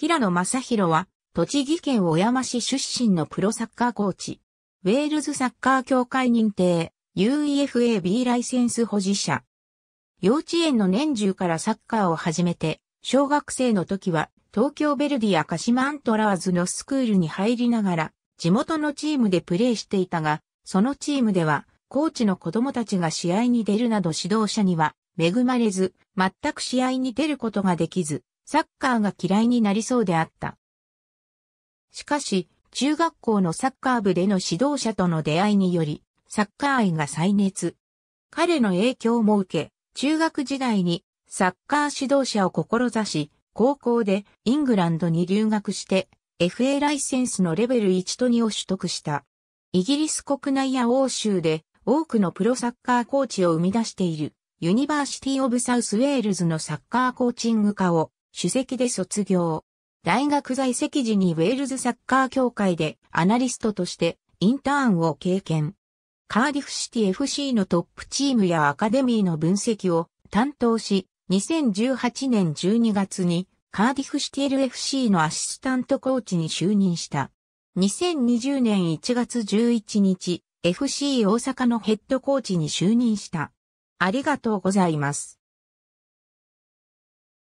平野正宏は、栃木県小山市出身のプロサッカーコーチ。ウェールズサッカー協会認定、UEFAB ライセンス保持者。幼稚園の年中からサッカーを始めて、小学生の時は東京ベルディア鹿島アントラーズのスクールに入りながら、地元のチームでプレーしていたが、そのチームでは、コーチの子供たちが試合に出るなど指導者には恵まれず、全く試合に出ることができず、サッカーが嫌いになりそうであった。しかし、中学校のサッカー部での指導者との出会いにより、サッカー愛が再熱。彼の影響も受け、中学時代にサッカー指導者を志し、高校でイングランドに留学して、FA ライセンスのレベル1と2を取得した。イギリス国内や欧州で多くのプロサッカーコーチを生み出しているユニバーシティオブサウスウェールズのサッカーコーチング化を主席で卒業。大学在籍時にウェールズサッカー協会でアナリストとしてインターンを経験。カーディフシティ FC のトップチームやアカデミーの分析を担当し、2018年12月にカーディフシティ LFC のアシスタントコーチに就任した。2020年1月11日、FC 大阪のヘッドコーチに就任した。ありがとうございます。